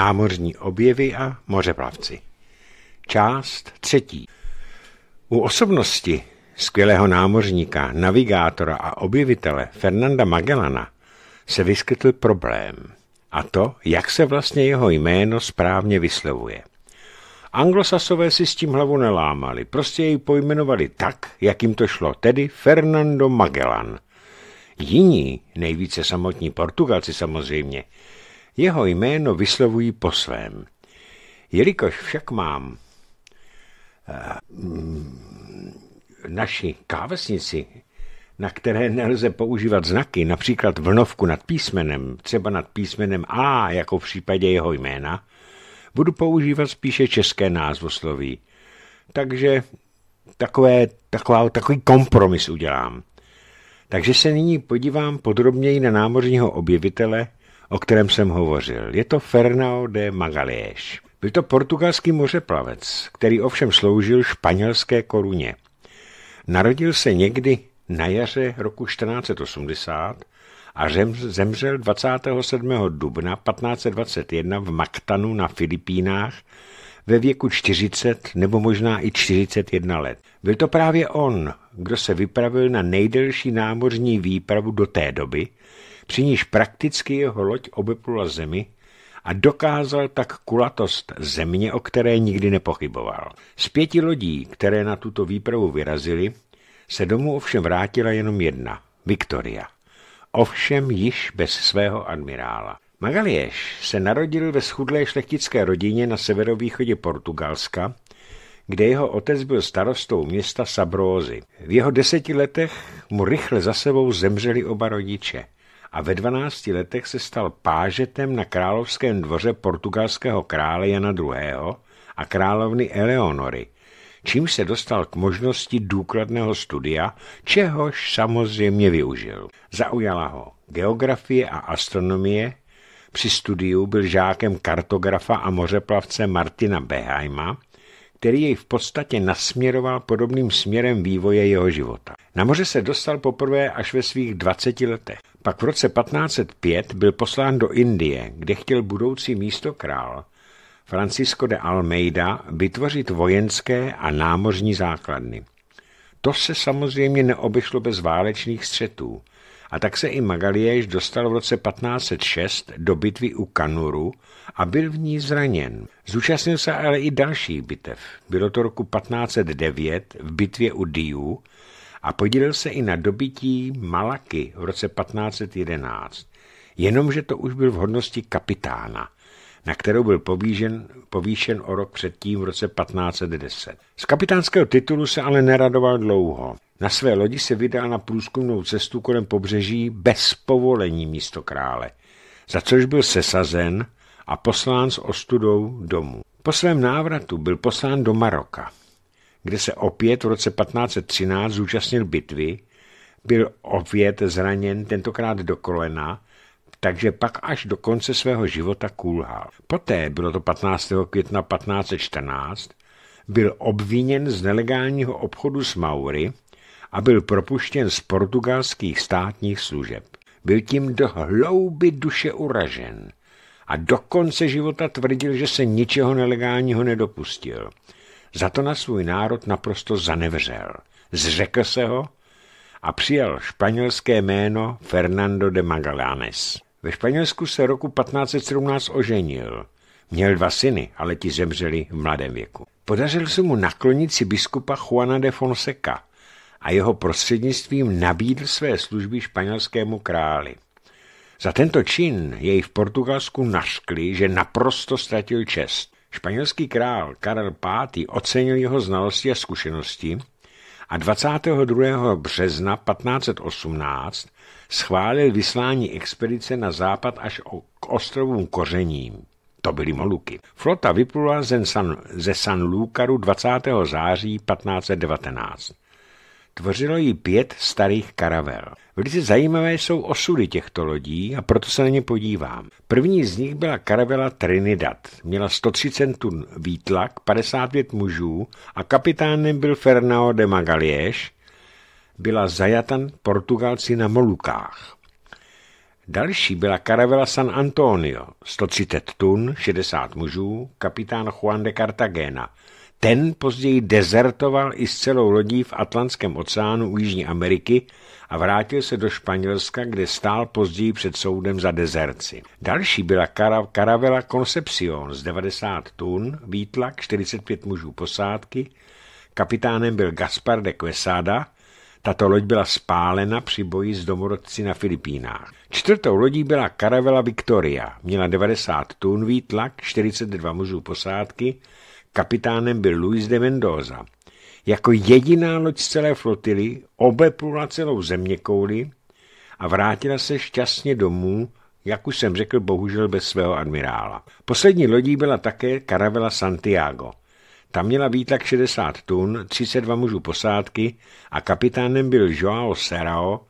Námořní objevy a mořeplavci. Část třetí. U osobnosti skvělého námořníka, navigátora a objevitele Fernanda Magellana se vyskytl problém, a to, jak se vlastně jeho jméno správně vyslovuje. Anglosasové si s tím hlavu nelámali, prostě jej pojmenovali tak, jak jim to šlo, tedy Fernando Magellan. Jiní, nejvíce samotní Portugalci samozřejmě, jeho jméno vyslovuji po svém. Jelikož však mám eh, mm, naši kávesnici, na které nelze používat znaky, například vlnovku nad písmenem, třeba nad písmenem A, jako v případě jeho jména, budu používat spíše české názvosloví. Takže takové, taková, takový kompromis udělám. Takže se nyní podívám podrobněji na námořního objevitele o kterém jsem hovořil. Je to Fernão de Magalhães. Byl to portugalský mořeplavec, který ovšem sloužil španělské koruně. Narodil se někdy na jaře roku 1480 a zemřel 27. dubna 1521 v Maktanu na Filipínách ve věku 40 nebo možná i 41 let. Byl to právě on, kdo se vypravil na nejdelší námořní výpravu do té doby – při níž prakticky jeho loď obeplula zemi a dokázal tak kulatost země, o které nikdy nepochyboval. Z pěti lodí, které na tuto výpravu vyrazily, se domů ovšem vrátila jenom jedna, Viktoria. Ovšem již bez svého admirála. Magalieš se narodil ve schudlé šlechtické rodině na severovýchodě Portugalska, kde jeho otec byl starostou města Sabrózy. V jeho deseti letech mu rychle za sebou zemřeli oba rodiče – a ve 12 letech se stal pážetem na královském dvoře portugalského krále Jana II. a královny Eleonory, čím se dostal k možnosti důkladného studia, čehož samozřejmě využil. Zaujala ho geografie a astronomie, při studiu byl žákem kartografa a mořeplavce Martina Beheima, který jej v podstatě nasměroval podobným směrem vývoje jeho života. Na moře se dostal poprvé až ve svých 20 letech. Pak v roce 1505 byl poslán do Indie, kde chtěl budoucí místo král Francisco de Almeida vytvořit vojenské a námořní základny. To se samozřejmě neobyšlo bez válečných střetů. A tak se i Magaliež dostal v roce 1506 do bitvy u Kanuru a byl v ní zraněn. Zúčastnil se ale i dalších bitev. Bylo to roku 1509 v bitvě u Diu, a podílel se i na dobití Malaky v roce 1511, jenomže to už byl v hodnosti kapitána, na kterou byl povýšen, povýšen o rok předtím v roce 1510. Z kapitánského titulu se ale neradoval dlouho. Na své lodi se vydal na průzkumnou cestu kolem pobřeží bez povolení místo krále, za což byl sesazen a poslán s ostudou domů. Po svém návratu byl poslán do Maroka kde se opět v roce 1513 zúčastnil bitvy, byl opět zraněn, tentokrát do kolena, takže pak až do konce svého života kůlhal. Poté, bylo to 15. května 1514, byl obviněn z nelegálního obchodu s Maury a byl propuštěn z portugalských státních služeb. Byl tím do hlouby duše uražen a do konce života tvrdil, že se ničeho nelegálního nedopustil – za to na svůj národ naprosto zanevřel. Zřekl se ho a přijal španělské jméno Fernando de Magallanes. Ve Španělsku se roku 1517 oženil. Měl dva syny, ale ti zemřeli v mladém věku. Podařil se mu naklonit si biskupa Juana de Fonseca a jeho prostřednictvím nabídl své služby španělskému králi. Za tento čin jej v Portugalsku naškli, že naprosto ztratil čest. Španělský král Karel V. ocenil jeho znalosti a zkušenosti a 22. března 1518 schválil vyslání expedice na západ až k ostrovům Kořením. To byly Moluky. Flota vyplula ze San, Lúkaru 20. září 1519. Tvořilo ji pět starých karavel. Velice zajímavé jsou osudy těchto lodí a proto se na ně podívám. První z nich byla karavela Trinidad. Měla 130 tun výtlak, 55 mužů a kapitánem byl Fernando de Magalhães. Byla zajatan Portugalci na Molukách. Další byla karavela San Antonio, 130 tun, 60 mužů, kapitán Juan de Cartagena – ten později dezertoval i s celou lodí v Atlantském oceánu u Jižní Ameriky a vrátil se do Španělska, kde stál později před soudem za dezerci. Další byla kara, karavela Concepcion z 90 tun, výtlak 45 mužů posádky, kapitánem byl Gaspar de Quesada, tato loď byla spálena při boji s domorodci na Filipínách. Čtvrtou lodí byla karavela Victoria, měla 90 tun výtlak, 42 mužů posádky, Kapitánem byl Luis de Mendoza. Jako jediná loď z celé flotily obeplula celou zeměkouli a vrátila se šťastně domů, jak už jsem řekl, bohužel bez svého admirála. Poslední lodí byla také karavela Santiago. Tam měla výtlak 60 tun, 32 mužů posádky a kapitánem byl Joao Serrao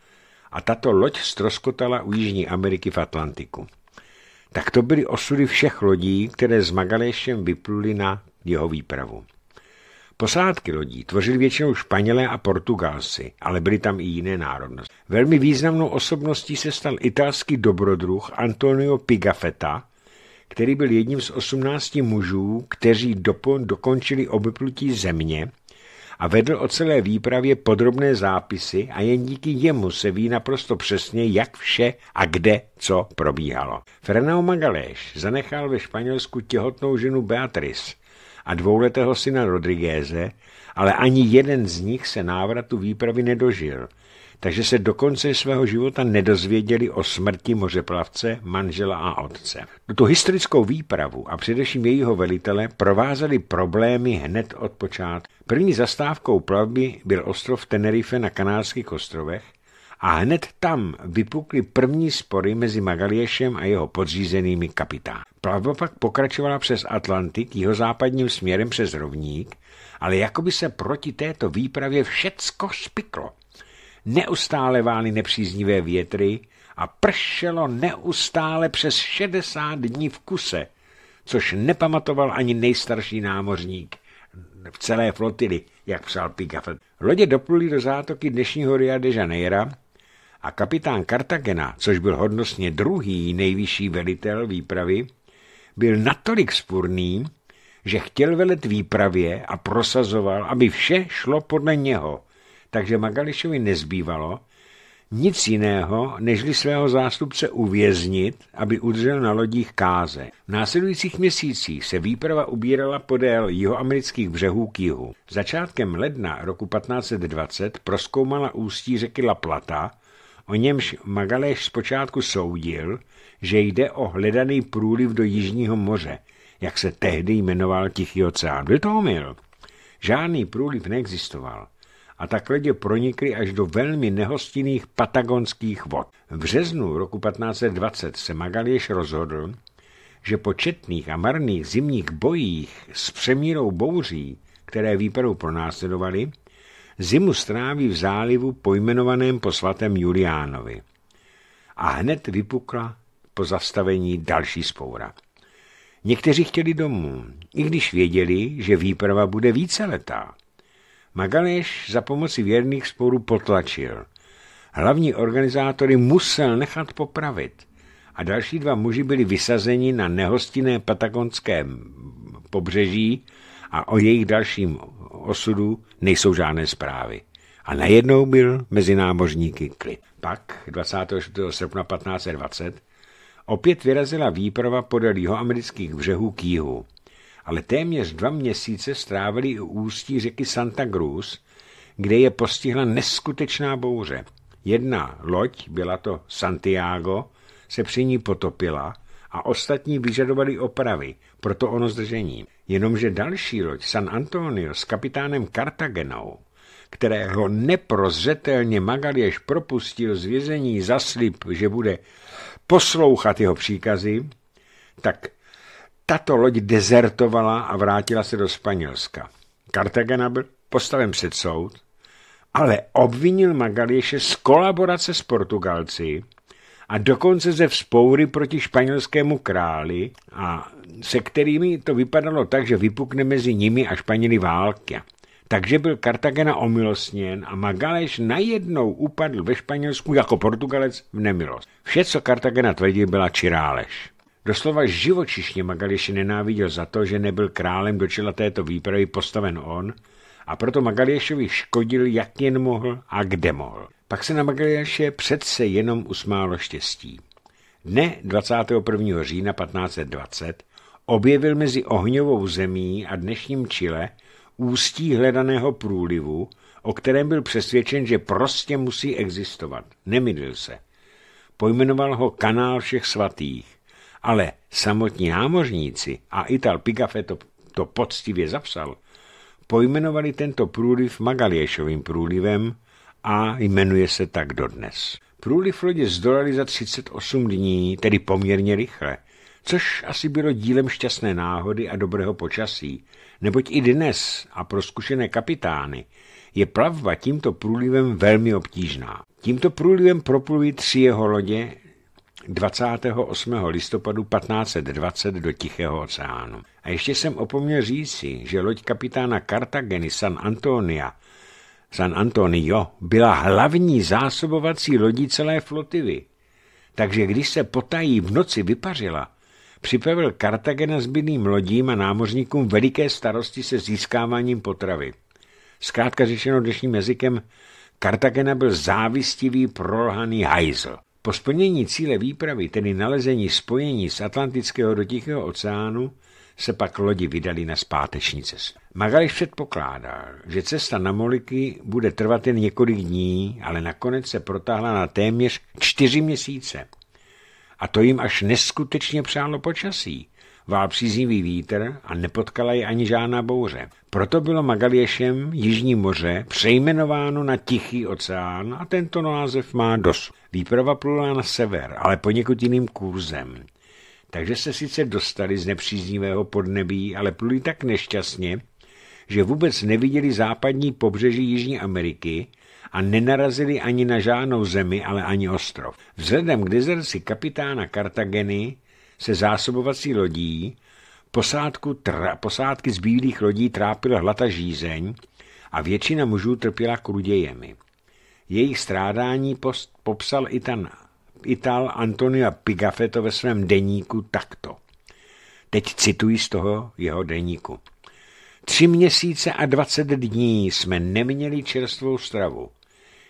a tato loď stroskotala u Jižní Ameriky v Atlantiku. Tak to byly osudy všech lodí, které s Magaléšem vypluly na jeho výpravu. Posádky lodí tvořili většinou Španělé a Portugálci, ale byly tam i jiné národnosti. Velmi významnou osobností se stal italský dobrodruh Antonio Pigafetta, který byl jedním z 18 mužů, kteří dopon dokončili obyplutí země a vedl o celé výpravě podrobné zápisy a jen díky jemu se ví naprosto přesně, jak vše a kde co probíhalo. Fernando Magaléš zanechal ve Španělsku těhotnou ženu Beatrice, a dvouletého syna Rodriguéze, ale ani jeden z nich se návratu výpravy nedožil, takže se do konce svého života nedozvěděli o smrti mořeplavce, manžela a otce. Tu historickou výpravu a především jejího velitele provázely problémy hned od počátku. První zastávkou plavby byl ostrov Tenerife na kanálských ostrovech, a hned tam vypukly první spory mezi Magaliešem a jeho podřízenými kapitány. Plavba pak pokračovala přes Atlantik jihozápadním směrem přes rovník, ale jakoby se proti této výpravě všecko spiklo. Neustále vály nepříznivé větry a pršelo neustále přes 60 dní v kuse, což nepamatoval ani nejstarší námořník v celé flotily, jak psal Pigafet. Lodě dopluly do zátoky dnešního Ria de Janeiro, a kapitán Kartagena, což byl hodnostně druhý nejvyšší velitel výpravy, byl natolik spurný, že chtěl velet výpravě a prosazoval, aby vše šlo podle něho, takže Magališovi nezbývalo nic jiného, nežli svého zástupce uvěznit, aby udržel na lodích káze. V následujících měsících se výprava ubírala podél jihoamerických břehů k jihu. Začátkem ledna roku 1520 proskoumala ústí řeky La Plata, o němž Magaleš zpočátku soudil, že jde o hledaný průliv do Jižního moře, jak se tehdy jmenoval Tichý oceán. Byl to omyl. Žádný průliv neexistoval a tak ledě pronikly až do velmi nehostinných patagonských vod. V březnu roku 1520 se Magaleš rozhodl, že po četných a marných zimních bojích s přemírou bouří, které výperu pronásledovali zimu stráví v zálivu pojmenovaném po svatém Juliánovi. A hned vypukla po zastavení další spoura. Někteří chtěli domů, i když věděli, že výprava bude více letá. Magaleš za pomoci věrných sporů potlačil. Hlavní organizátory musel nechat popravit a další dva muži byli vysazeni na nehostinné patagonské pobřeží a o jejich dalším osudu nejsou žádné zprávy. A najednou byl mezi námořníky klid. Pak 24. srpna 1520 opět vyrazila výprava podél jihoamerických břehů k jihu. Ale téměř dva měsíce strávili u ústí řeky Santa Cruz, kde je postihla neskutečná bouře. Jedna loď, byla to Santiago, se při ní potopila a ostatní vyžadovali opravy – proto ono zdržení. Jenomže další loď San Antonio s kapitánem Kartagenou, kterého neprozřetelně Magalieš propustil z vězení slib, že bude poslouchat jeho příkazy, tak tato loď dezertovala a vrátila se do Španělska. Kartagena byl postaven před soud, ale obvinil Magalieše z kolaborace s Portugalci, a dokonce ze vzpoury proti španělskému králi, a se kterými to vypadalo tak, že vypukne mezi nimi a Španěli válka. Takže byl Kartagena omilostněn a Magaleš najednou upadl ve Španělsku jako Portugalec v nemilost. Vše, co Kartagena tvrdil, byla čirálež. Doslova živočišně Magaleš nenáviděl za to, že nebyl králem do čela této výpravy postaven on a proto Magalešovi škodil, jak jen mohl a kde mohl. Pak se na Magaljáše přece jenom usmálo štěstí. Dne 21. října 1520 objevil mezi ohňovou zemí a dnešním Chile ústí hledaného průlivu, o kterém byl přesvědčen, že prostě musí existovat. Nemydlil se. Pojmenoval ho kanál všech svatých, ale samotní hámořníci a Ital Picafe to, to poctivě zapsal, pojmenovali tento průliv Magaliešovým průlivem, a jmenuje se tak dodnes. Průliv lodě zdolali za 38 dní, tedy poměrně rychle, což asi bylo dílem šťastné náhody a dobrého počasí, neboť i dnes a pro zkušené kapitány je plavba tímto průlivem velmi obtížná. Tímto průlivem propluví tři jeho lodě 28. listopadu 1520 do Tichého oceánu. A ještě jsem opomněl říci, že loď kapitána Cartagena San Antonia San Antonio byla hlavní zásobovací lodí celé flotily, takže když se potají v noci vypařila, připravil Kartagena zbytným lodím a námořníkům veliké starosti se získáváním potravy. Zkrátka řečeno dnešním jazykem, Kartagena byl závistivý prolhaný hajzl. Po splnění cíle výpravy, tedy nalezení spojení z Atlantického do Tichého oceánu, se pak lodi vydali na zpáteční cestu. Magališ předpokládal, že cesta na Moliky bude trvat jen několik dní, ale nakonec se protáhla na téměř čtyři měsíce. A to jim až neskutečně přálo počasí. Vál příznivý vítr a nepotkala je ani žádná bouře. Proto bylo Magaliešem Jižní moře přejmenováno na Tichý oceán a tento název má dos. Výprava plula na sever, ale poněkud jiným kurzem takže se sice dostali z nepříznivého podnebí, ale pluli tak nešťastně, že vůbec neviděli západní pobřeží Jižní Ameriky a nenarazili ani na žádnou zemi, ale ani ostrov. Vzhledem k dezerci kapitána Kartageny se zásobovací lodí posádku tra, posádky bílých lodí trápila hlata žízeň a většina mužů trpěla krudějemi. Jejich strádání post, popsal i ten Ital Antonia Pigafe ve svém deníku takto. Teď cituji z toho jeho deníku. Tři měsíce a dvacet dní jsme neměli čerstvou stravu.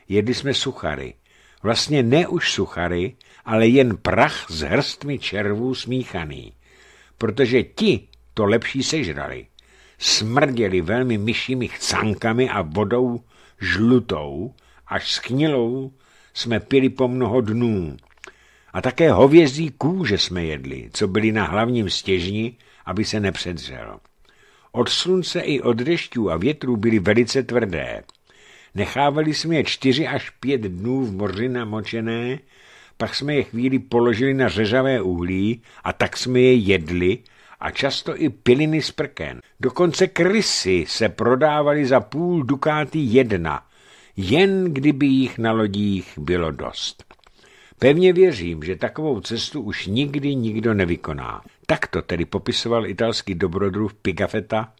Jedli jsme suchary. Vlastně ne už suchary, ale jen prach s hrstmi červů smíchaný. Protože ti to lepší sežrali. Smrděli velmi myšími chcánkami a vodou žlutou, až sknilou jsme pili po mnoho dnů. A také hovězí kůže jsme jedli, co byli na hlavním stěžni, aby se nepředřel. Od slunce i od dešťů a větrů byly velice tvrdé. Nechávali jsme je čtyři až pět dnů v moři namočené, pak jsme je chvíli položili na řežavé uhlí a tak jsme je jedli a často i piliny z prken. Dokonce krysy se prodávaly za půl dukáty jedna jen kdyby jich na lodích bylo dost. Pevně věřím, že takovou cestu už nikdy nikdo nevykoná. Takto tedy popisoval italský dobrodruh Pigafetta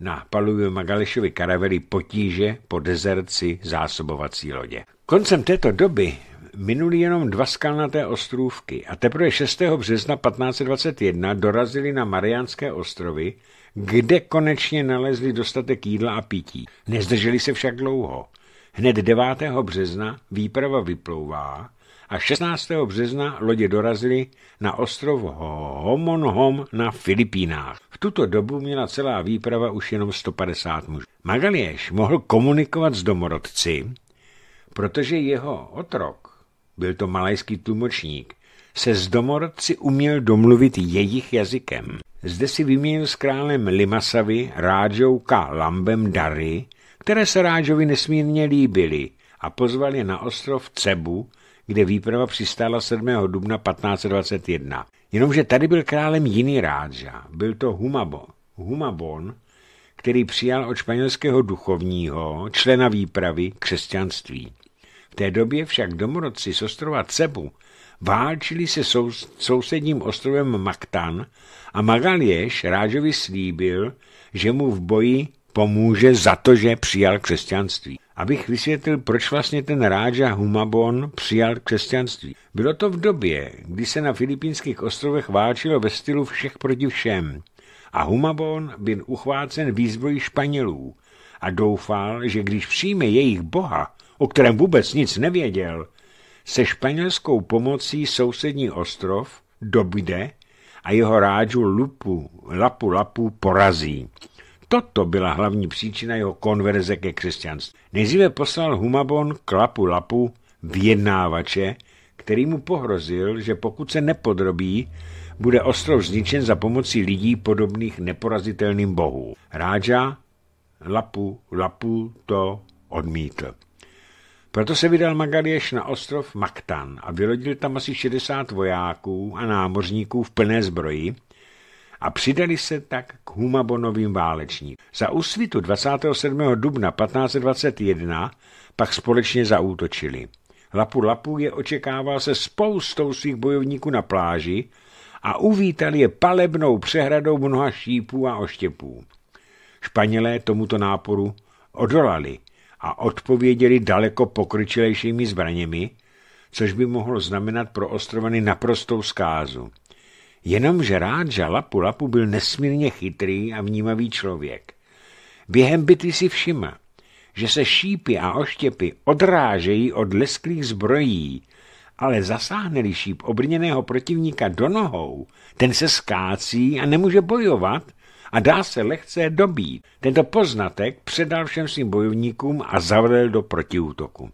na palubě Magalešovi karavely potíže po dezerci zásobovací lodě. Koncem této doby minuli jenom dva skalnaté ostrůvky a teprve 6. března 1521 dorazili na Mariánské ostrovy, kde konečně nalezli dostatek jídla a pití. Nezdrželi se však dlouho. Hned 9. března výprava vyplouvá a 16. března lodě dorazily na ostrov Homonhom na Filipínách. V tuto dobu měla celá výprava už jenom 150 mužů. Magalieš mohl komunikovat s domorodci, protože jeho otrok, byl to malajský tlumočník, se s domorodci uměl domluvit jejich jazykem. Zde si vyměnil s králem Limasavy Rádžouka Lambem Dary které se Rážovi nesmírně líbily a pozvali na ostrov Cebu, kde výprava přistála 7. dubna 1521. Jenomže tady byl králem jiný Rádža, byl to Humabo, Humabon, který přijal od španělského duchovního, člena výpravy, křesťanství. V té době však domorodci z ostrova Cebu válčili se sou, sousedním ostrovem Maktan a Magalěš Rážovi slíbil, že mu v boji pomůže za to, že přijal křesťanství. Abych vysvětlil, proč vlastně ten Ráža Humabon přijal křesťanství. Bylo to v době, kdy se na filipínských ostrovech válčilo ve stylu všech proti všem. A Humabon byl uchvácen výzbrojí Španělů a doufal, že když přijme jejich boha, o kterém vůbec nic nevěděl, se španělskou pomocí sousední ostrov dobyde a jeho rádžu Lupu, Lapu Lapu porazí toto byla hlavní příčina jeho konverze ke křesťanství. Nejdříve poslal Humabon k Lapu Lapu vyjednávače, který mu pohrozil, že pokud se nepodrobí, bude ostrov zničen za pomocí lidí podobných neporazitelným bohů. Ráža Lapu Lapu to odmítl. Proto se vydal Magalieš na ostrov Maktan a vylodil tam asi 60 vojáků a námořníků v plné zbroji, a přidali se tak k Humabonovým válečníkům. Za úsvitu 27. dubna 1521 pak společně zaútočili. Lapu Lapu je očekával se spoustou svých bojovníků na pláži a uvítal je palebnou přehradou mnoha šípů a oštěpů. Španělé tomuto náporu odolali a odpověděli daleko pokročilejšími zbraněmi, což by mohlo znamenat pro ostrovany naprostou zkázu. Jenomže rád, že Lapu Lapu byl nesmírně chytrý a vnímavý člověk. Během bitvy si všima, že se šípy a oštěpy odrážejí od lesklých zbrojí, ale zasáhne-li šíp obrněného protivníka do nohou, ten se skácí a nemůže bojovat a dá se lehce dobít. Tento poznatek předal všem svým bojovníkům a zavrel do protiútoku.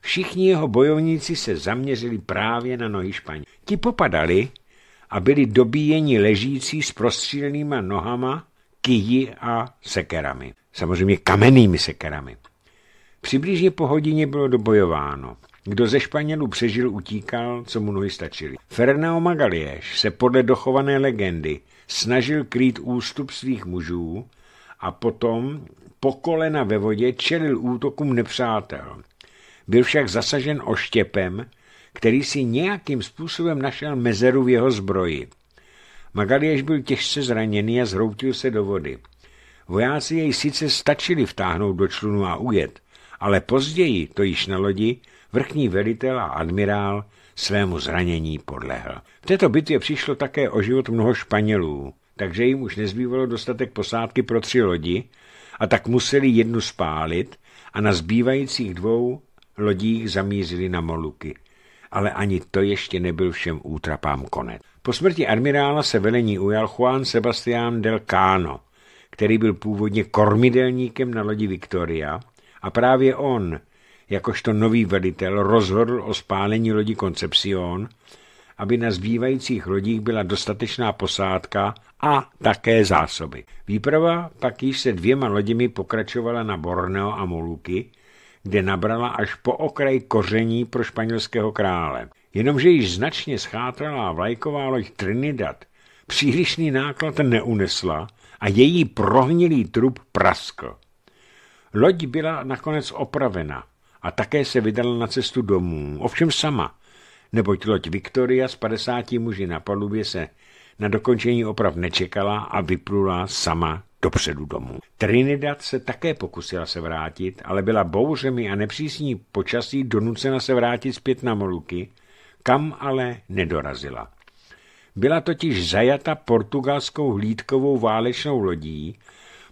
Všichni jeho bojovníci se zaměřili právě na nohy Španě. Ti popadali a byli dobíjeni ležící s prostřílnýma nohama, kyji a sekerami. Samozřejmě kamennými sekerami. Přibližně po hodině bylo dobojováno. Kdo ze Španělů přežil, utíkal, co mu nohy stačily. Fernao Magalieš se podle dochované legendy snažil krýt ústup svých mužů a potom po kolena ve vodě čelil útokům nepřátel. Byl však zasažen oštěpem který si nějakým způsobem našel mezeru v jeho zbroji. Magalieš byl těžce zraněný a zhroutil se do vody. Vojáci jej sice stačili vtáhnout do člunu a ujet, ale později, to již na lodi, vrchní velitel a admirál svému zranění podlehl. V této bitvě přišlo také o život mnoho Španělů, takže jim už nezbývalo dostatek posádky pro tři lodi a tak museli jednu spálit a na zbývajících dvou lodích zamířili na Moluky ale ani to ještě nebyl všem útrapám konec. Po smrti admirála se velení ujal Juan Sebastián del Cano, který byl původně kormidelníkem na lodi Victoria a právě on, jakožto nový velitel, rozhodl o spálení lodi Concepcion, aby na zbývajících lodích byla dostatečná posádka a také zásoby. Výprava pak již se dvěma loděmi pokračovala na Borneo a Moluky, kde nabrala až po okraj koření pro španělského krále. Jenomže již značně schátrala vlajková loď Trinidad přílišný náklad neunesla a její prohnilý trup praskl. Loď byla nakonec opravena a také se vydala na cestu domů, ovšem sama, neboť loď Victoria s 50 muži na palubě se na dokončení oprav nečekala a vyplula sama dopředu domů. Trinidad se také pokusila se vrátit, ale byla bouřemi a nepřísní počasí donucena se vrátit zpět na Moluky, kam ale nedorazila. Byla totiž zajata portugalskou hlídkovou válečnou lodí,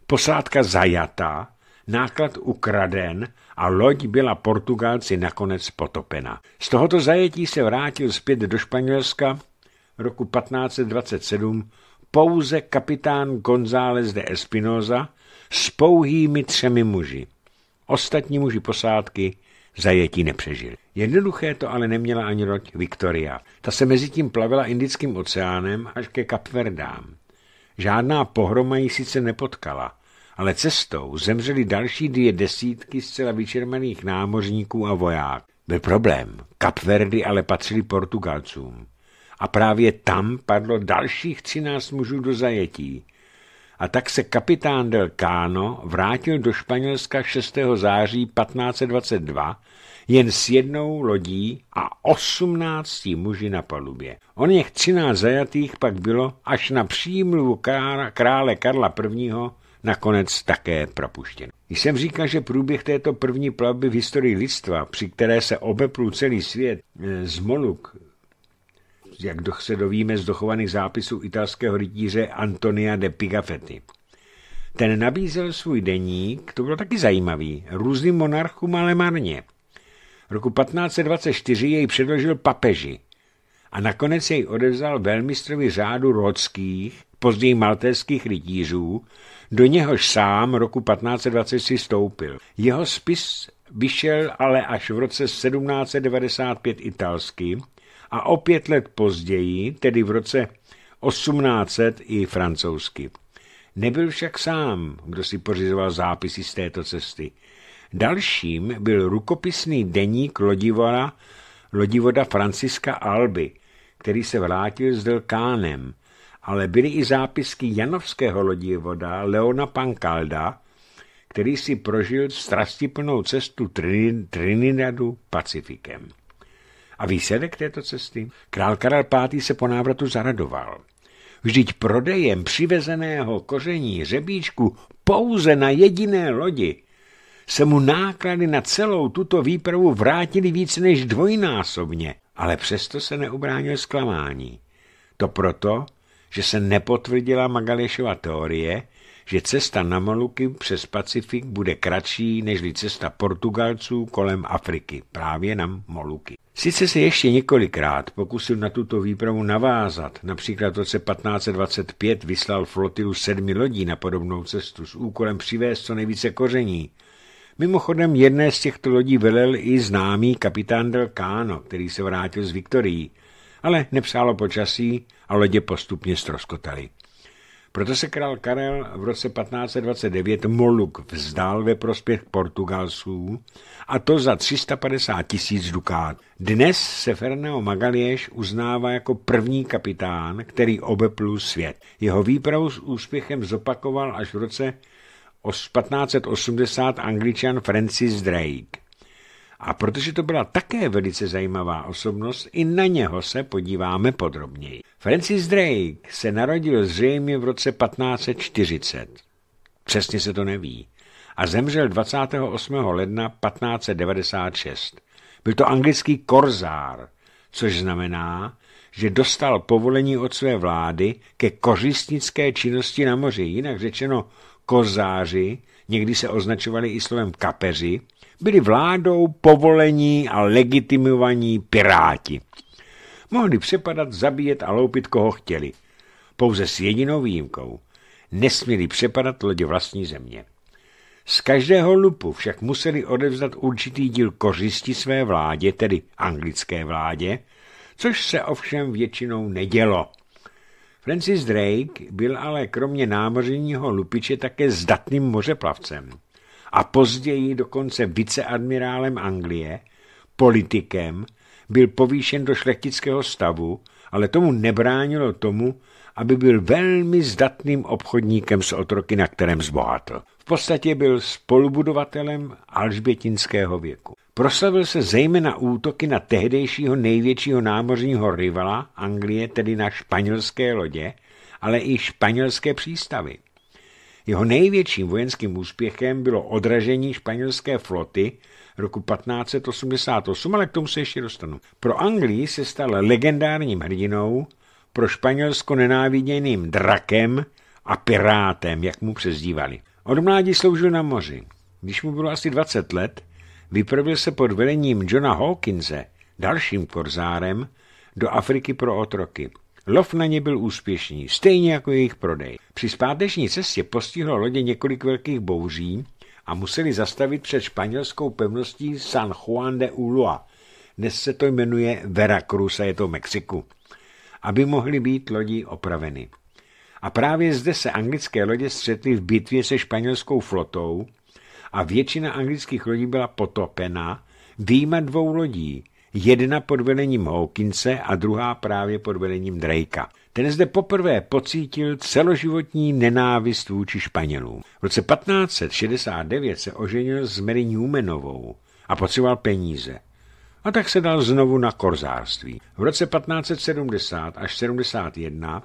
posádka zajata, náklad ukraden a loď byla Portugalci nakonec potopena. Z tohoto zajetí se vrátil zpět do Španělska roku 1527 pouze kapitán González de Espinoza s pouhými třemi muži. Ostatní muži posádky zajetí nepřežili. Jednoduché to ale neměla ani roď Victoria. Ta se mezi tím plavila Indickým oceánem až ke Kapverdám. Žádná pohroma ji sice nepotkala, ale cestou zemřeli další dvě desítky zcela vyčermaných námořníků a voják. Byl problém. Kapverdy ale patřili Portugalcům a právě tam padlo dalších třináct mužů do zajetí. A tak se kapitán del Cano vrátil do Španělska 6. září 1522 jen s jednou lodí a osmnácti muži na palubě. On něch třináct zajatých pak bylo až na přímluvu krále Karla I. nakonec také propuštěno. Když jsem říkal, že průběh této první plavby v historii lidstva, při které se obeplul celý svět e, z Moluk jak se dovíme z dochovaných zápisů italského rytíře Antonia de Pigafetti. Ten nabízel svůj deník, to bylo taky zajímavý, různým monarchům, ale marně. Roku 1524 jej předložil papeži a nakonec jej odevzal velmistrovi řádu rodských, později maltéských rytířů, do něhož sám roku 1523 stoupil. Jeho spis vyšel ale až v roce 1795 italsky a o pět let později, tedy v roce 1800, i francouzsky. Nebyl však sám, kdo si pořizoval zápisy z této cesty. Dalším byl rukopisný deník lodivoda, lodivoda Franciska Alby, který se vrátil s Delkánem, ale byly i zápisky janovského lodivoda Leona Pankalda, který si prožil strastiplnou cestu Trinidadu Pacifikem. A výsledek této cesty? Král Karel V. se po návratu zaradoval. Vždyť prodejem přivezeného koření řebíčku pouze na jediné lodi se mu náklady na celou tuto výpravu vrátily více než dvojnásobně, ale přesto se neubránil zklamání. To proto, že se nepotvrdila Magalešova teorie, že cesta na Maluky přes Pacifik bude kratší nežli cesta Portugalců kolem Afriky, právě na Moluky. Sice se ještě několikrát pokusil na tuto výpravu navázat, například v roce 1525 vyslal flotilu sedmi lodí na podobnou cestu s úkolem přivést co nejvíce koření. Mimochodem jedné z těchto lodí velel i známý kapitán Del Cano, který se vrátil z Viktorií, ale nepřálo počasí a lodě postupně stroskotaly. Proto se král Karel v roce 1529 Moluk vzdal ve prospěch Portugalsů a to za 350 tisíc dukát. Dnes se Ferneo Magalieš uznává jako první kapitán, který obeplul svět. Jeho výpravu s úspěchem zopakoval až v roce 1580 angličan Francis Drake. A protože to byla také velice zajímavá osobnost, i na něho se podíváme podrobněji. Francis Drake se narodil zřejmě v roce 1540. Přesně se to neví. A zemřel 28. ledna 1596. Byl to anglický korzár, což znamená, že dostal povolení od své vlády ke kořistnické činnosti na moři, jinak řečeno kozáři, někdy se označovali i slovem kapeři, byli vládou povolení a legitimovaní piráti. Mohli přepadat, zabíjet a loupit koho chtěli. Pouze s jedinou výjimkou. Nesměli přepadat lodě vlastní země. Z každého lupu však museli odevzdat určitý díl kořisti své vládě, tedy anglické vládě, což se ovšem většinou nedělo. Francis Drake byl ale kromě námořního lupiče také zdatným mořeplavcem a později dokonce viceadmirálem Anglie, politikem, byl povýšen do šlechtického stavu, ale tomu nebránilo tomu, aby byl velmi zdatným obchodníkem s otroky, na kterém zbohatl. V podstatě byl spolubudovatelem alžbětinského věku. Proslavil se zejména útoky na tehdejšího největšího námořního rivala Anglie, tedy na španělské lodě, ale i španělské přístavy. Jeho největším vojenským úspěchem bylo odražení španělské floty roku 1588, ale k tomu se ještě dostanu. Pro Anglii se stal legendárním hrdinou, pro Španělsko nenáviděným drakem a pirátem, jak mu přezdívali. Od mládí sloužil na moři. Když mu bylo asi 20 let, vypravil se pod velením Johna Hawkinse, dalším korzárem, do Afriky pro otroky. Lov na ně byl úspěšný, stejně jako jejich prodej. Při zpáteční cestě postihlo lodě několik velkých bouří a museli zastavit před španělskou pevností San Juan de Ulua. Dnes se to jmenuje Veracruz a je to Mexiku. Aby mohly být lodi opraveny. A právě zde se anglické lodě střetly v bitvě se španělskou flotou a většina anglických lodí byla potopena, výjima dvou lodí, jedna pod vedením Hawkinse a druhá právě pod vedením Drakea. Ten zde poprvé pocítil celoživotní nenávist vůči Španělům. V roce 1569 se oženil s Mary Newmanovou a potřeboval peníze. A tak se dal znovu na korzářství. V roce 1570 až 71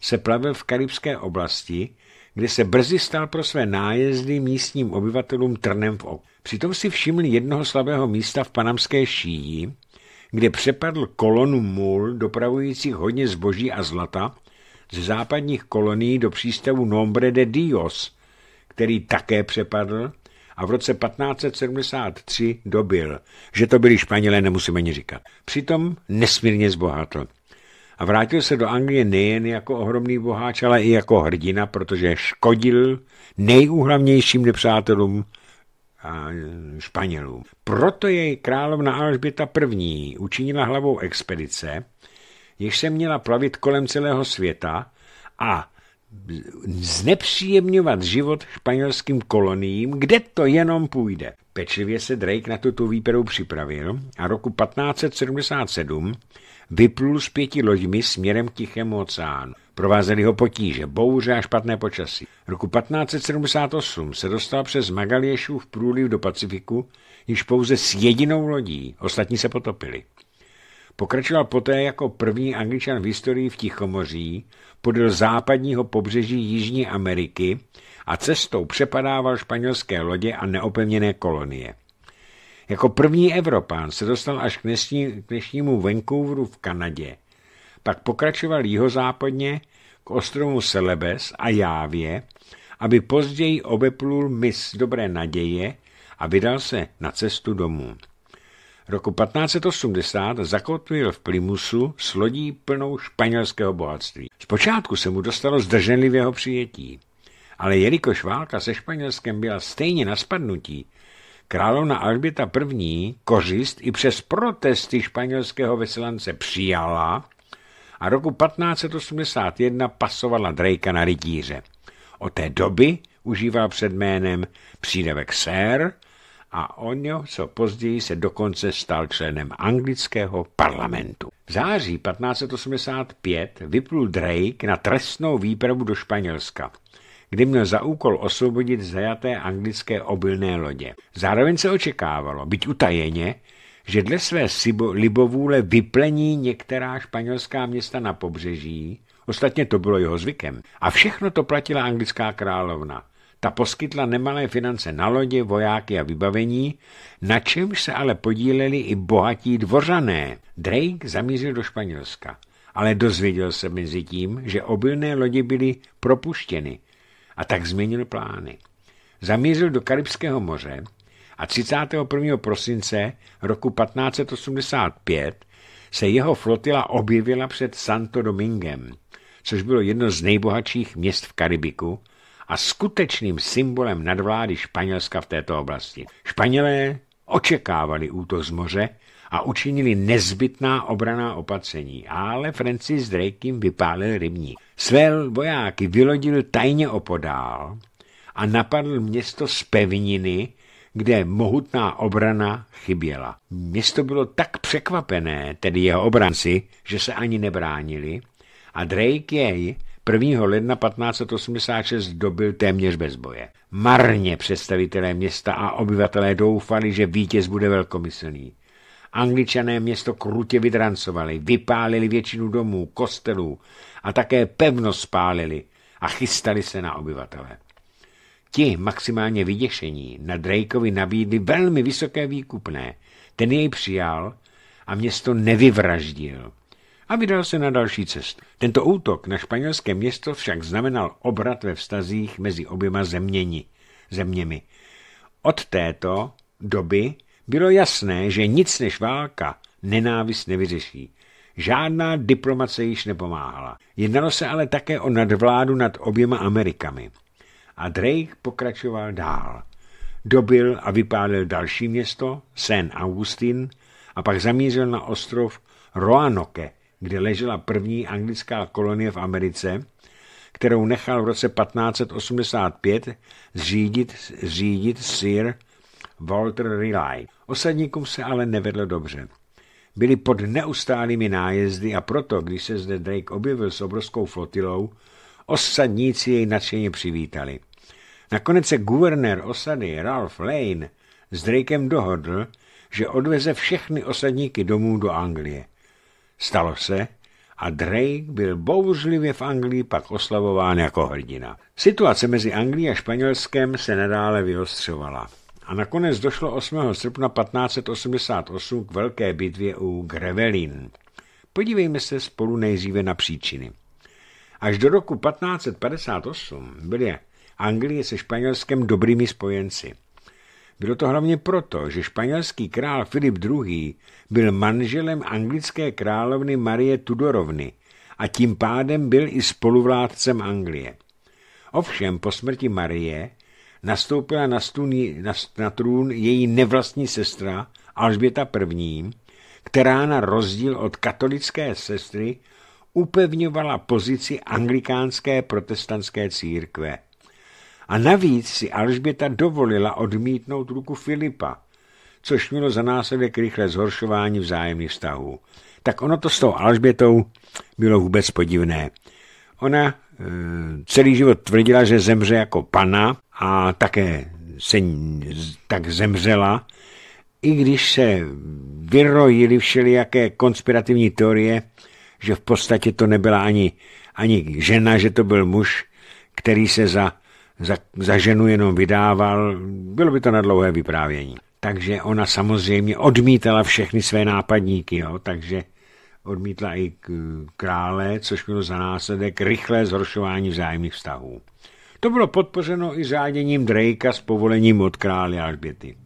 se plavil v karibské oblasti, kde se brzy stal pro své nájezdy místním obyvatelům trnem v ok. Přitom si všiml jednoho slabého místa v panamské šíji, kde přepadl kolonu mul dopravujících hodně zboží a zlata z západních kolonií do přístavu Nombre de Dios, který také přepadl a v roce 1573 dobil, že to byli Španělé, nemusíme ani říkat. Přitom nesmírně zbohatl. A vrátil se do Anglie nejen jako ohromný boháč, ale i jako hrdina, protože škodil nejúhlavnějším nepřátelům a Španělů. Proto jej královna Alžběta I. učinila hlavou expedice, jež se měla plavit kolem celého světa a znepříjemňovat život španělským koloniím, kde to jenom půjde. Pečlivě se Drake na tuto výpravu připravil a roku 1577 vyplul s pěti loďmi směrem k Tichému oceánu. Provázeli ho potíže, bouře a špatné počasí. Roku 1578 se dostal přes v průliv do Pacifiku, již pouze s jedinou lodí, ostatní se potopili. Pokračoval poté jako první angličan v historii v Tichomoří, podél západního pobřeží Jižní Ameriky a cestou přepadával španělské lodě a neopevněné kolonie. Jako první Evropán se dostal až k, dnešní, k dnešnímu Vancouveru v Kanadě. Pak pokračoval jihozápadně k ostrovu Celebes a Jávě, aby později obeplul mis dobré naděje a vydal se na cestu domů. Roku 1580 zakotvil v Plymusu s lodí plnou španělského bohatství. Zpočátku se mu dostalo zdrženlivého přijetí, ale jelikož válka se Španělskem byla stejně na spadnutí, Královna Alžběta I. kořist i přes protesty španělského veselance přijala a roku 1581 pasovala Drakea na rytíře. Od té doby užíval před jménem přídavek Sir a o něho co později se dokonce stal členem anglického parlamentu. V září 1585 vyplul Drake na trestnou výpravu do Španělska – kdy měl za úkol osvobodit zajaté anglické obilné lodě. Zároveň se očekávalo, byť utajeně, že dle své libovůle vyplení některá španělská města na pobřeží, ostatně to bylo jeho zvykem, a všechno to platila anglická královna. Ta poskytla nemalé finance na lodě, vojáky a vybavení, na čemž se ale podíleli i bohatí dvořané. Drake zamířil do Španělska, ale dozvěděl se mezi tím, že obilné lodi byly propuštěny a tak změnil plány. Zamířil do Karibského moře a 31. prosince roku 1585 se jeho flotila objevila před Santo Domingem, což bylo jedno z nejbohatších měst v Karibiku a skutečným symbolem nadvlády Španělska v této oblasti. Španělé očekávali útok z moře a učinili nezbytná obraná opatření, ale Francis Drake jim vypálil rybník. Své vojáky vylodil tajně opodál a napadl město z pevniny, kde mohutná obrana chyběla. Město bylo tak překvapené, tedy jeho obranci, že se ani nebránili a Drake jej 1. ledna 1586 dobil téměř bez boje. Marně představitelé města a obyvatelé doufali, že vítěz bude velkomyslný. Angličané město krutě vydrancovali, vypálili většinu domů, kostelů a také pevnost spálili a chystali se na obyvatele. Ti maximálně vyděšení na Drakeovi nabídli velmi vysoké výkupné. Ten jej přijal a město nevyvraždil a vydal se na další cestu. Tento útok na španělské město však znamenal obrat ve vztazích mezi oběma zeměni, zeměmi. Od této doby bylo jasné, že nic než válka nenávist nevyřeší. Žádná diplomace již nepomáhala. Jednalo se ale také o nadvládu nad oběma Amerikami. A Drake pokračoval dál. Dobil a vypálil další město, San Augustin, a pak zamířil na ostrov Roanoke, kde ležela první anglická kolonie v Americe, kterou nechal v roce 1585 zřídit, zřídit Sir Walter Raleigh. Osadníkům se ale nevedlo dobře byli pod neustálými nájezdy a proto, když se zde Drake objevil s obrovskou flotilou, osadníci jej nadšeně přivítali. Nakonec se guvernér osady Ralph Lane s Drakem dohodl, že odveze všechny osadníky domů do Anglie. Stalo se a Drake byl bouřlivě v Anglii pak oslavován jako hrdina. Situace mezi Anglií a Španělskem se nadále vyostřovala a nakonec došlo 8. srpna 1588 k velké bitvě u Grevelin. Podívejme se spolu nejdříve na příčiny. Až do roku 1558 byly Anglie se Španělskem dobrými spojenci. Bylo to hlavně proto, že španělský král Filip II. byl manželem anglické královny Marie Tudorovny a tím pádem byl i spoluvládcem Anglie. Ovšem po smrti Marie nastoupila na, stůn, na, na trůn její nevlastní sestra Alžběta I., která na rozdíl od katolické sestry upevňovala pozici anglikánské protestantské církve. A navíc si Alžběta dovolila odmítnout ruku Filipa, což mělo za následek rychle zhoršování vzájemných vztahů. Tak ono to s tou Alžbětou bylo vůbec podivné. Ona e, celý život tvrdila, že zemře jako pana, a také se tak zemřela, i když se vyrojily všelijaké konspirativní teorie, že v podstatě to nebyla ani, ani žena, že to byl muž, který se za, za, za ženu jenom vydával, bylo by to na dlouhé vyprávění. Takže ona samozřejmě odmítala všechny své nápadníky, jo? takže odmítla i krále, což bylo za následek rychlé zhoršování vzájemných vztahů. To bylo podpořeno i záděním Drakea s povolením od krále Alžběty.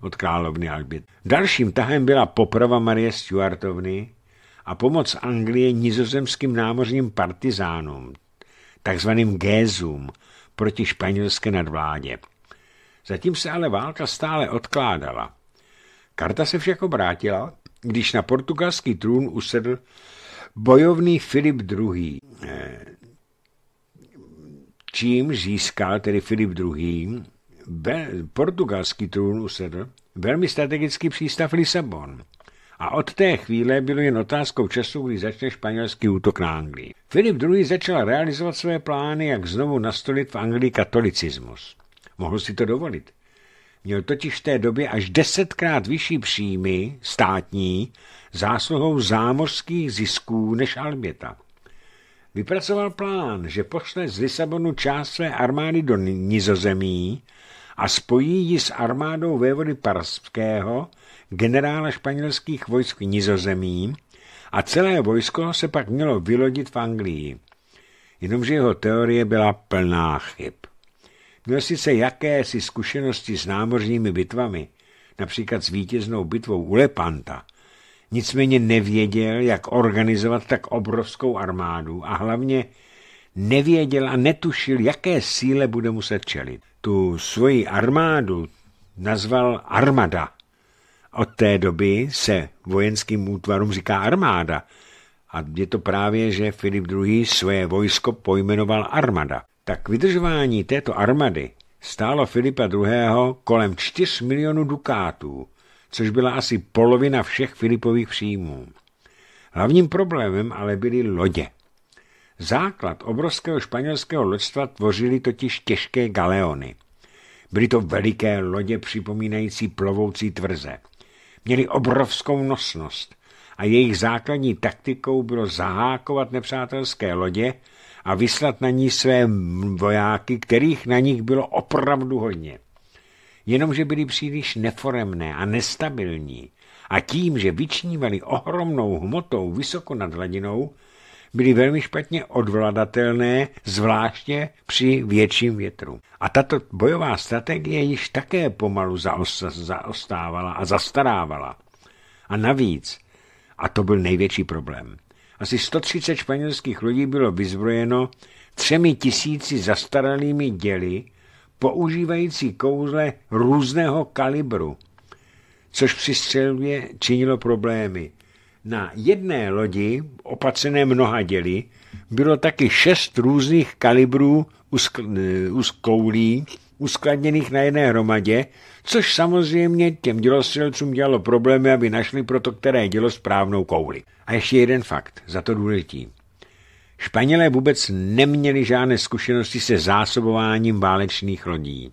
Od královny Alžběty. Dalším tahem byla poprava Marie Stuartovny a pomoc Anglie nizozemským námořním partizánům, takzvaným Gézům, proti španělské nadvládě. Zatím se ale válka stále odkládala. Karta se však obrátila, když na portugalský trůn usedl bojovný Filip II čím získal tedy Filip II. portugalský trůn usedl velmi strategický přístav Lisabon. A od té chvíle bylo jen otázkou času, kdy začne španělský útok na Anglii. Filip II. začal realizovat své plány, jak znovu nastolit v Anglii katolicismus. Mohl si to dovolit. Měl totiž v té době až desetkrát vyšší příjmy státní zásluhou zámořských zisků než Alběta vypracoval plán, že pošle z Lisabonu část své armády do Nizozemí a spojí ji s armádou vévody Parského, generála španělských vojsk Nizozemí a celé vojsko se pak mělo vylodit v Anglii. Jenomže jeho teorie byla plná chyb. Měl sice jakési zkušenosti s námořními bitvami, například s vítěznou bitvou u Lepanta, nicméně nevěděl, jak organizovat tak obrovskou armádu a hlavně nevěděl a netušil, jaké síle bude muset čelit. Tu svoji armádu nazval armada. Od té doby se vojenským útvarům říká armáda. A je to právě, že Filip II. své vojsko pojmenoval armada. Tak vydržování této armady stálo Filipa II. kolem 4 milionů dukátů – což byla asi polovina všech Filipových příjmů. Hlavním problémem ale byly lodě. Základ obrovského španělského loďstva tvořily totiž těžké galeony. Byly to veliké lodě připomínající plovoucí tvrze. Měly obrovskou nosnost a jejich základní taktikou bylo zahákovat nepřátelské lodě a vyslat na ní své vojáky, kterých na nich bylo opravdu hodně jenomže byly příliš neforemné a nestabilní a tím, že vyčnívali ohromnou hmotou vysoko nad hladinou, byly velmi špatně odvladatelné, zvláště při větším větru. A tato bojová strategie již také pomalu zaostávala a zastarávala. A navíc, a to byl největší problém, asi 130 španělských lodí bylo vyzbrojeno třemi tisíci zastaralými děly, používající kouzle různého kalibru, což při střelbě činilo problémy. Na jedné lodi, opacené mnoha děli, bylo taky šest různých kalibrů uskoulí, eh, uskladněných na jedné hromadě, což samozřejmě těm dělostřelcům dělalo problémy, aby našli proto které dělo správnou kouli. A ještě jeden fakt, za to důležitý. Španělé vůbec neměli žádné zkušenosti se zásobováním válečných lodí,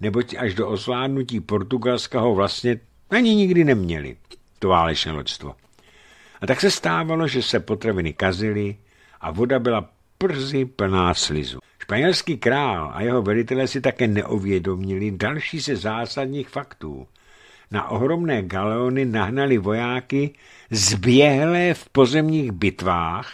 neboť až do osládnutí Portugalska ho vlastně ani nikdy neměli, to válečné loďstvo. A tak se stávalo, že se potraviny kazily a voda byla przy plná slizu. Španělský král a jeho velitelé si také neovědomili další ze zásadních faktů. Na ohromné galeony nahnali vojáky zběhlé v pozemních bitvách,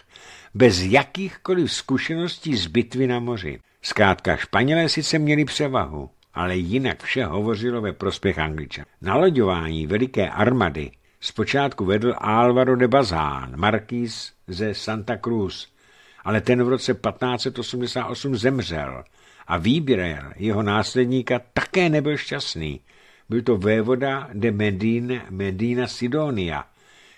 bez jakýchkoliv zkušeností z bitvy na moři. Zkrátka Španělé sice měli převahu, ale jinak vše hovořilo ve prospěch Angličan. Naloďování veliké armady zpočátku vedl Álvaro de Bazán, markýz ze Santa Cruz, ale ten v roce 1588 zemřel a výběr jeho následníka také nebyl šťastný. Byl to vévoda de Medina, Medina Sidonia,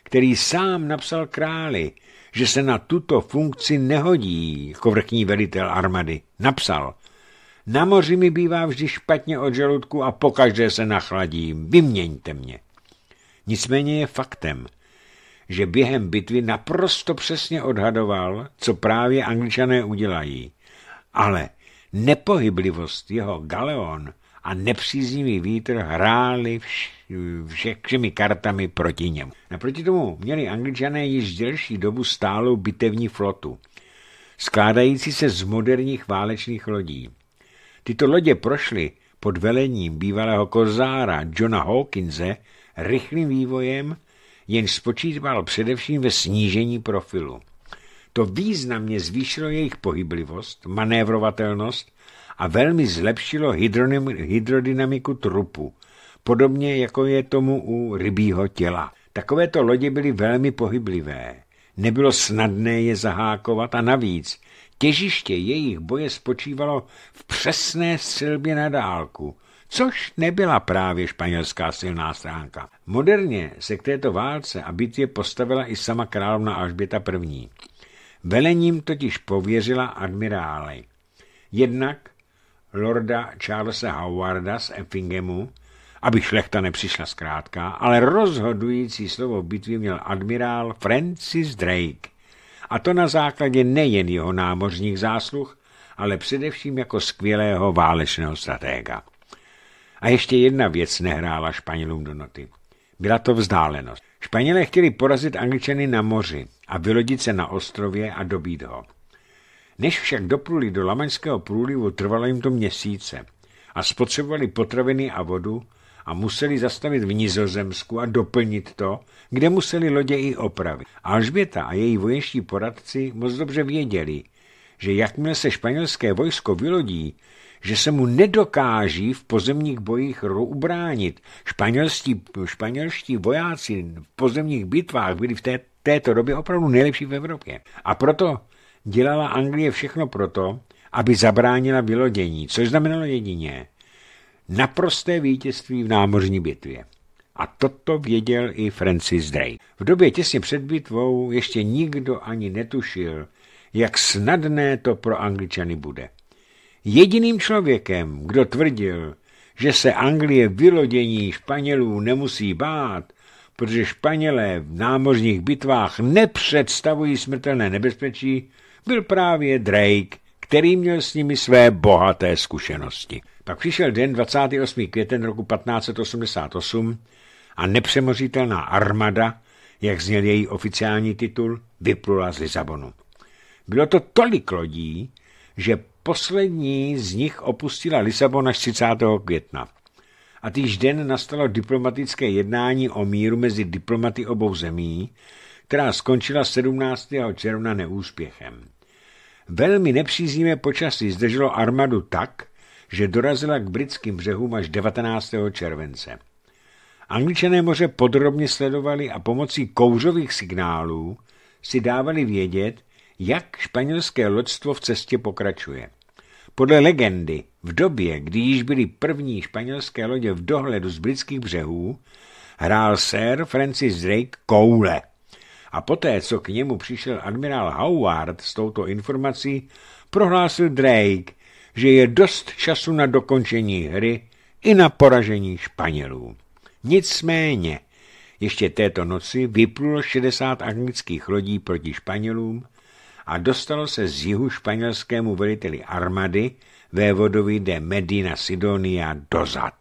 který sám napsal králi, že se na tuto funkci nehodí, jako vrchní velitel armády. Napsal, na moři mi bývá vždy špatně od žaludku a pokaždé se nachladím, vyměňte mě. Nicméně je faktem, že během bitvy naprosto přesně odhadoval, co právě angličané udělají. Ale nepohyblivost jeho galeon a nepříznivý vítr hráli všichni všemi kartami proti němu. Naproti tomu měli angličané již delší dobu stálou bitevní flotu, skládající se z moderních válečných lodí. Tyto lodě prošly pod velením bývalého kozára Johna Hawkinse rychlým vývojem, jen spočíval především ve snížení profilu. To významně zvýšilo jejich pohyblivost, manévrovatelnost a velmi zlepšilo hydrodynamiku trupu, podobně jako je tomu u rybího těla. Takovéto lodě byly velmi pohyblivé. Nebylo snadné je zahákovat a navíc těžiště jejich boje spočívalo v přesné střelbě na dálku, což nebyla právě španělská silná stránka. Moderně se k této válce a bitvě postavila i sama královna Alžběta I. Velením totiž pověřila admirály. Jednak lorda Charlesa Howarda z Effingemu, aby šlechta nepřišla zkrátka, ale rozhodující slovo v bitvě měl admirál Francis Drake. A to na základě nejen jeho námořních zásluh, ale především jako skvělého válečného stratéga. A ještě jedna věc nehrála Španělům do noty. Byla to vzdálenost. Španělé chtěli porazit Angličany na moři a vylodit se na ostrově a dobít ho. Než však dopluli do Lamaňského průlivu, trvalo jim to měsíce a spotřebovali potraviny a vodu, a museli zastavit v Nizozemsku a doplnit to, kde museli lodě i opravit. Alžběta a její vojenští poradci moc dobře věděli, že jakmile se španělské vojsko vylodí, že se mu nedokáží v pozemních bojích ubránit. Španělští, španělští vojáci v pozemních bitvách byli v té, této době opravdu nejlepší v Evropě. A proto dělala Anglie všechno proto, aby zabránila vylodění, což znamenalo jedině, naprosté vítězství v námořní bitvě. A toto věděl i Francis Drake. V době těsně před bitvou ještě nikdo ani netušil, jak snadné to pro Angličany bude. Jediným člověkem, kdo tvrdil, že se Anglie vylodění Španělů nemusí bát, protože Španělé v námořních bitvách nepředstavují smrtelné nebezpečí, byl právě Drake, který měl s nimi své bohaté zkušenosti. Pak přišel den 28. květen roku 1588 a nepřemořitelná armada, jak zněl její oficiální titul, vyplula z Lisabonu. Bylo to tolik lodí, že poslední z nich opustila Lisabon až 30. května. A týž den nastalo diplomatické jednání o míru mezi diplomaty obou zemí, která skončila 17. června neúspěchem. Velmi nepříznivé počasí zdrželo armadu tak, že dorazila k britským břehům až 19. července. Angličané moře podrobně sledovali a pomocí kouřových signálů si dávali vědět, jak španělské loďstvo v cestě pokračuje. Podle legendy, v době, kdy již byly první španělské lodě v dohledu z britských břehů, hrál Sir Francis Drake koule. A poté, co k němu přišel admirál Howard s touto informací, prohlásil Drake, že je dost času na dokončení hry i na poražení Španělů. Nicméně, ještě této noci vyplulo 60 anglických lodí proti Španělům a dostalo se z jihu španělskému veliteli armady vévodovi de Medina Sidonia dozad.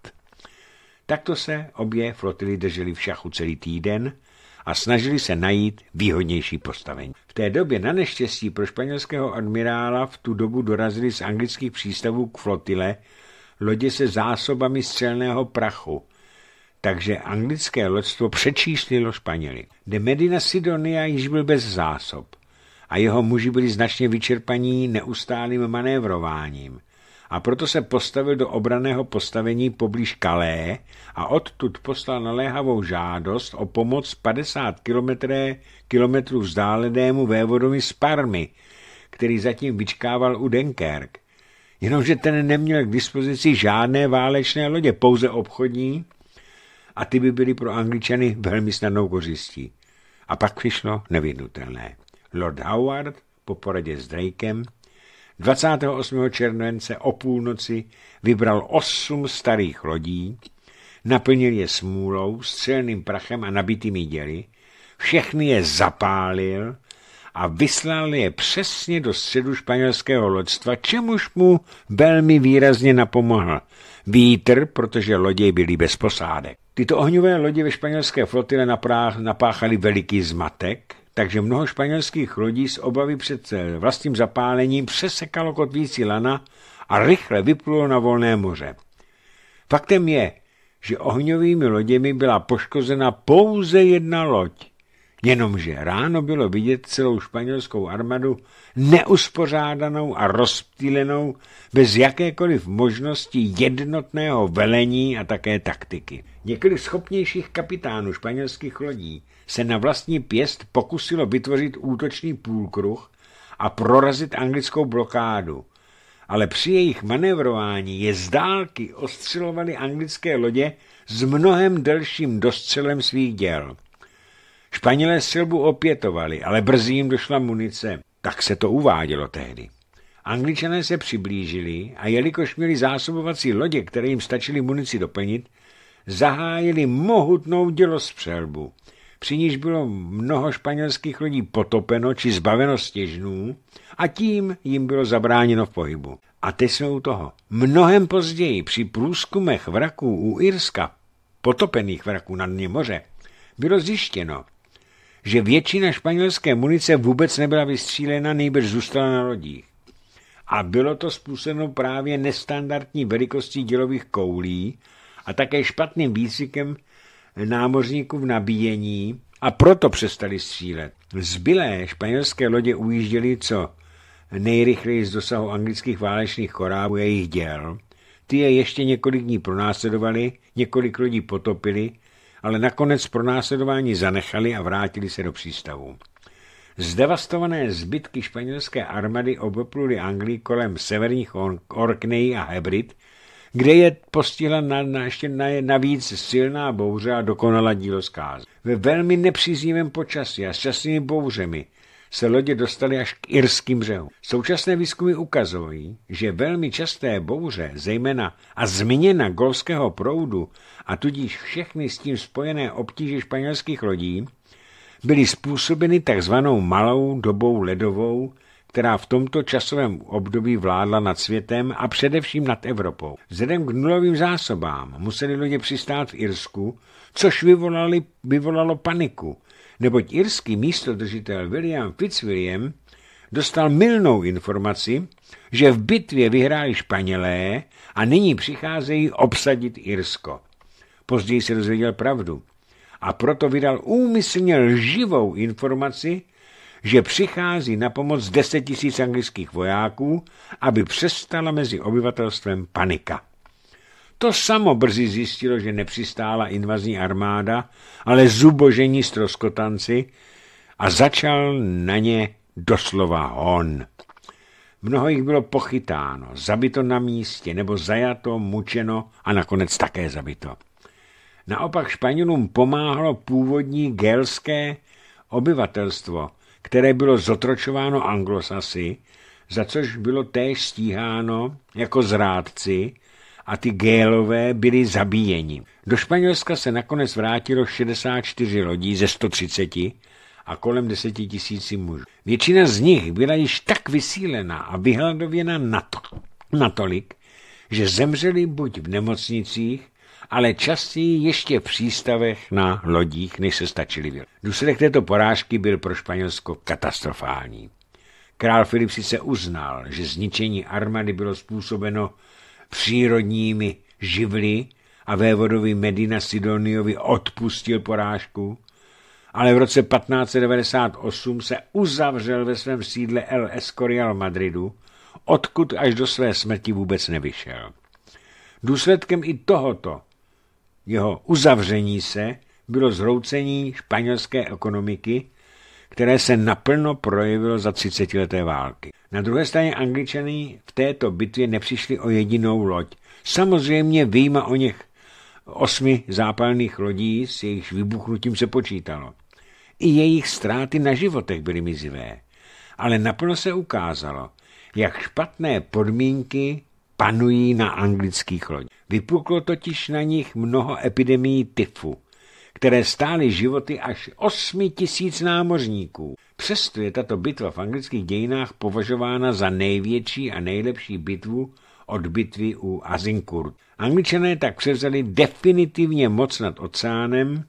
Takto se obě flotily držely v šachu celý týden – a snažili se najít výhodnější postavení. V té době na neštěstí pro španělského admirála v tu dobu dorazili z anglických přístavů k flotile lodě se zásobami střelného prachu, takže anglické loďstvo přečíslilo Španěli. De Medina Sidonia již byl bez zásob a jeho muži byli značně vyčerpaní neustálým manévrováním – a proto se postavil do obraného postavení poblíž Kalé a odtud poslal naléhavou žádost o pomoc 50 kilometrů vzdálenému vévodovi z Parmy, který zatím vyčkával u Denkerk. Jenomže ten neměl k dispozici žádné válečné lodě, pouze obchodní a ty by byly pro Angličany velmi snadnou kořistí. A pak přišlo nevyhnutelné. Lord Howard po poradě s Drakem 28. července o půlnoci vybral osm starých lodí, naplnil je smůlou, střelným prachem a nabitými děly, všechny je zapálil a vyslal je přesně do středu španělského loďstva, čemuž mu velmi výrazně napomohl vítr, protože lodě byly bez posádek. Tyto ohňové lodě ve španělské flotile napáchaly veliký zmatek, takže mnoho španělských lodí z obavy před vlastním zapálením přesekalo kotvící lana a rychle vyplulo na volné moře. Faktem je, že ohňovými loděmi byla poškozena pouze jedna loď, jenomže ráno bylo vidět celou španělskou armadu neuspořádanou a rozptýlenou bez jakékoliv možnosti jednotného velení a také taktiky. Několik schopnějších kapitánů španělských lodí se na vlastní pěst pokusilo vytvořit útočný půlkruh a prorazit anglickou blokádu, ale při jejich manévrování je z dálky ostřelovaly anglické lodě s mnohem delším dostřelem svých děl. Španělé silbu opětovali, ale brzy jim došla munice. Tak se to uvádělo tehdy. Angličané se přiblížili a jelikož měli zásobovací lodě, které jim stačily munici doplnit, zahájili mohutnou dělostřelbu při níž bylo mnoho španělských lodí potopeno či zbaveno stěžnů a tím jim bylo zabráněno v pohybu. A teď jsme u toho. Mnohem později při průzkumech vraků u Irska, potopených vraků na dně moře, bylo zjištěno, že většina španělské munice vůbec nebyla vystřílena, nejbrž zůstala na lodích. A bylo to způsobeno právě nestandardní velikostí dělových koulí a také špatným výcvikem námořníků v nabíjení a proto přestali střílet. Zbylé španělské lodě ujížděly co nejrychleji z dosahu anglických válečných korábů jejich děl. Ty je ještě několik dní pronásledovali, několik lodí potopili, ale nakonec pronásledování zanechali a vrátili se do přístavu. Zdevastované zbytky španělské armády obopluly Anglii kolem severních Orkney a Hebrid kde je postihla na, na, ještě na, navíc silná bouře a dokonala dílo zkázy. Ve velmi nepříznivém počasí a s časnými bouřemi se lodě dostaly až k irským břehům. Současné výzkumy ukazují, že velmi časté bouře, zejména a změna golského proudu a tudíž všechny s tím spojené obtíže španělských lodí, byly způsobeny takzvanou malou dobou ledovou, která v tomto časovém období vládla nad světem a především nad Evropou. Vzhledem k nulovým zásobám museli lidé přistát v Irsku, což vyvolali, vyvolalo paniku, neboť irský místodržitel William Fitzwilliam dostal milnou informaci, že v bitvě vyhráli Španělé a nyní přicházejí obsadit Irsko. Později se dozvěděl pravdu a proto vydal úmyslně lživou informaci, že přichází na pomoc 10 tisíc anglických vojáků, aby přestala mezi obyvatelstvem panika. To samo brzy zjistilo, že nepřistála invazní armáda, ale zubožení stroskotanci a začal na ně doslova hon. Mnoho jich bylo pochytáno, zabito na místě, nebo zajato, mučeno a nakonec také zabito. Naopak Španělům pomáhalo původní gelské obyvatelstvo, které bylo zotročováno anglosasy, za což bylo též stíháno jako zrádci a ty gélové byli zabíjeni. Do Španělska se nakonec vrátilo 64 lodí ze 130 a kolem 10 tisíci mužů. Většina z nich byla již tak vysílená a vyhladověna natolik, že zemřeli buď v nemocnicích ale častěji ještě v přístavech na lodích, než se stačili vyl. Důsledek této porážky byl pro Španělsko katastrofální. Král Filip sice uznal, že zničení armády bylo způsobeno přírodními živly a vévodovi Medina Sidoniovi odpustil porážku, ale v roce 1598 se uzavřel ve svém sídle El Escorial v Madridu, odkud až do své smrti vůbec nevyšel. Důsledkem i tohoto jeho uzavření se bylo zhroucení španělské ekonomiky, které se naplno projevilo za 30 leté války. Na druhé straně angličané v této bitvě nepřišli o jedinou loď. Samozřejmě výjima o něch osmi zápalných lodí, s jejichž vybuchnutím se počítalo. I jejich ztráty na životech byly mizivé. Ale naplno se ukázalo, jak špatné podmínky panují na anglických lodích. Vypuklo totiž na nich mnoho epidemií tyfu, které stály životy až 8 tisíc námořníků. Přesto je tato bitva v anglických dějinách považována za největší a nejlepší bitvu od bitvy u Azincourt. Angličané tak převzali definitivně moc nad oceánem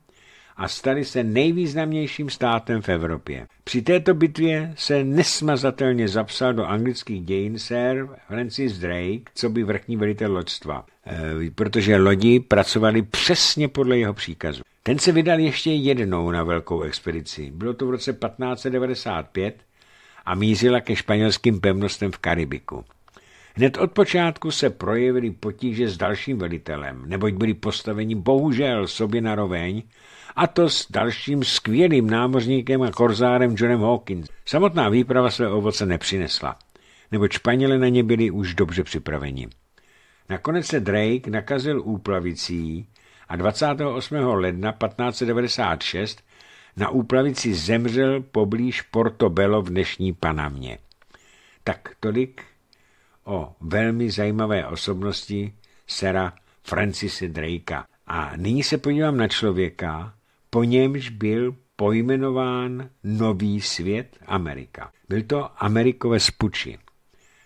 a stali se nejvýznamnějším státem v Evropě. Při této bitvě se nesmazatelně zapsal do anglických dějin Sir Francis Drake, co by vrchní velitel loďstva, eh, protože lodi pracovali přesně podle jeho příkazu. Ten se vydal ještě jednou na velkou expedici. Bylo to v roce 1595 a mířila ke španělským pevnostem v Karibiku. Hned od počátku se projevily potíže s dalším velitelem, neboť byli postaveni bohužel sobě na roveň a to s dalším skvělým námořníkem a korzárem Johnem Hawkins. Samotná výprava své ovoce nepřinesla, neboť Španěle na ně byli už dobře připraveni. Nakonec se Drake nakazil úplavicí a 28. ledna 1596 na úplavici zemřel poblíž Portobello v dnešní Panamě. Tak tolik o velmi zajímavé osobnosti sera Francise Drakea. A nyní se podívám na člověka, po němž byl pojmenován Nový svět Amerika. Byl to Amerikové Spuči.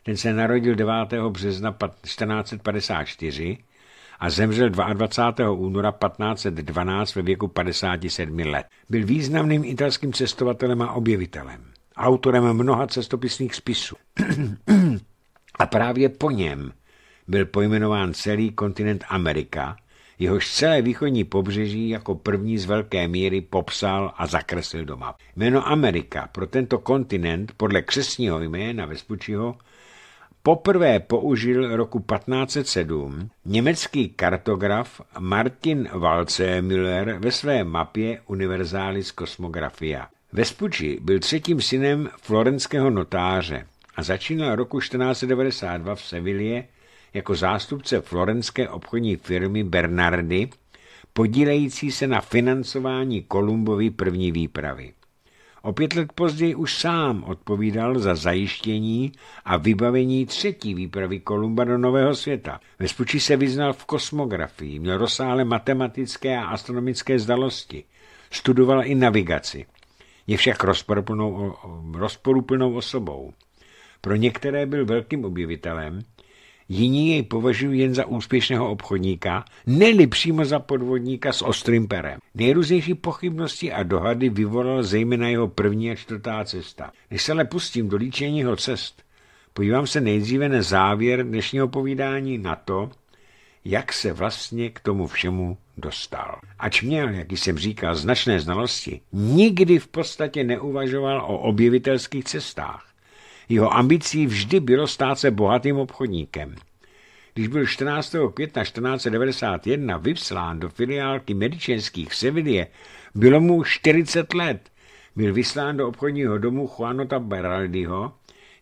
Ten se narodil 9. března 1454 a zemřel 22. února 1512 ve věku 57 let. Byl významným italským cestovatelem a objevitelem, autorem mnoha cestopisných spisů. a právě po něm byl pojmenován celý kontinent Amerika, jehož celé východní pobřeží jako první z velké míry popsal a zakreslil do map. Jméno Amerika pro tento kontinent podle křesního jména Vespučiho poprvé použil roku 1507 německý kartograf Martin Waldseemüller ve své mapě Universalis Cosmographia. Vespucci byl třetím synem florenského notáře a začínal roku 1492 v Sevillie jako zástupce florenské obchodní firmy Bernardy, podílející se na financování Kolumbovy první výpravy. O pět let později už sám odpovídal za zajištění a vybavení třetí výpravy Kolumba do Nového světa. Vespuči se vyznal v kosmografii, měl rozsáhlé matematické a astronomické znalosti. Studoval i navigaci. Je však rozporuplnou, rozporuplnou osobou. Pro některé byl velkým objevitelem, Jiní jej považují jen za úspěšného obchodníka, neli přímo za podvodníka s ostrým perem. Nejrůznější pochybnosti a dohady vyvolal zejména jeho první a čtvrtá cesta. Než se ale pustím do líčení jeho cest, podívám se nejdříve na závěr dnešního povídání na to, jak se vlastně k tomu všemu dostal. Ač měl, jak jsem říkal, značné znalosti, nikdy v podstatě neuvažoval o objevitelských cestách. Jeho ambicí vždy bylo stát se bohatým obchodníkem. Když byl 14. května 1491 vyslán do filiálky medičenských Sevilie, bylo mu 40 let. Byl vyslán do obchodního domu Juanota Beraldiho,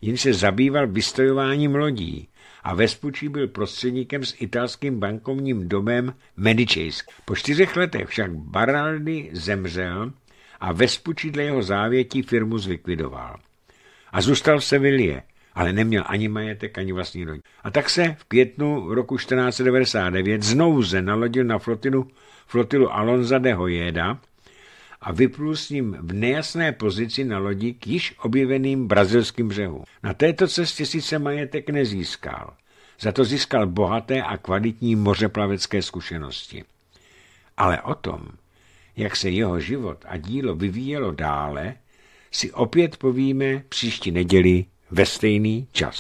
jen se zabýval vystojováním lodí a Vespuči byl prostředníkem s italským bankovním domem Medičejsk. Po čtyřech letech však Baraldi zemřel a Vespuči dle jeho závětí firmu zlikvidoval a zůstal v Sevilie, ale neměl ani majetek, ani vlastní rodinu. A tak se v květnu roku 1499 se nalodil na flotilu, flotilu Alonza de Hojeda a vyplul s ním v nejasné pozici na lodi k již objeveným brazilským břehu. Na této cestě sice majetek nezískal, za to získal bohaté a kvalitní mořeplavecké zkušenosti. Ale o tom, jak se jeho život a dílo vyvíjelo dále, si opět povíme příští neděli ve stejný čas.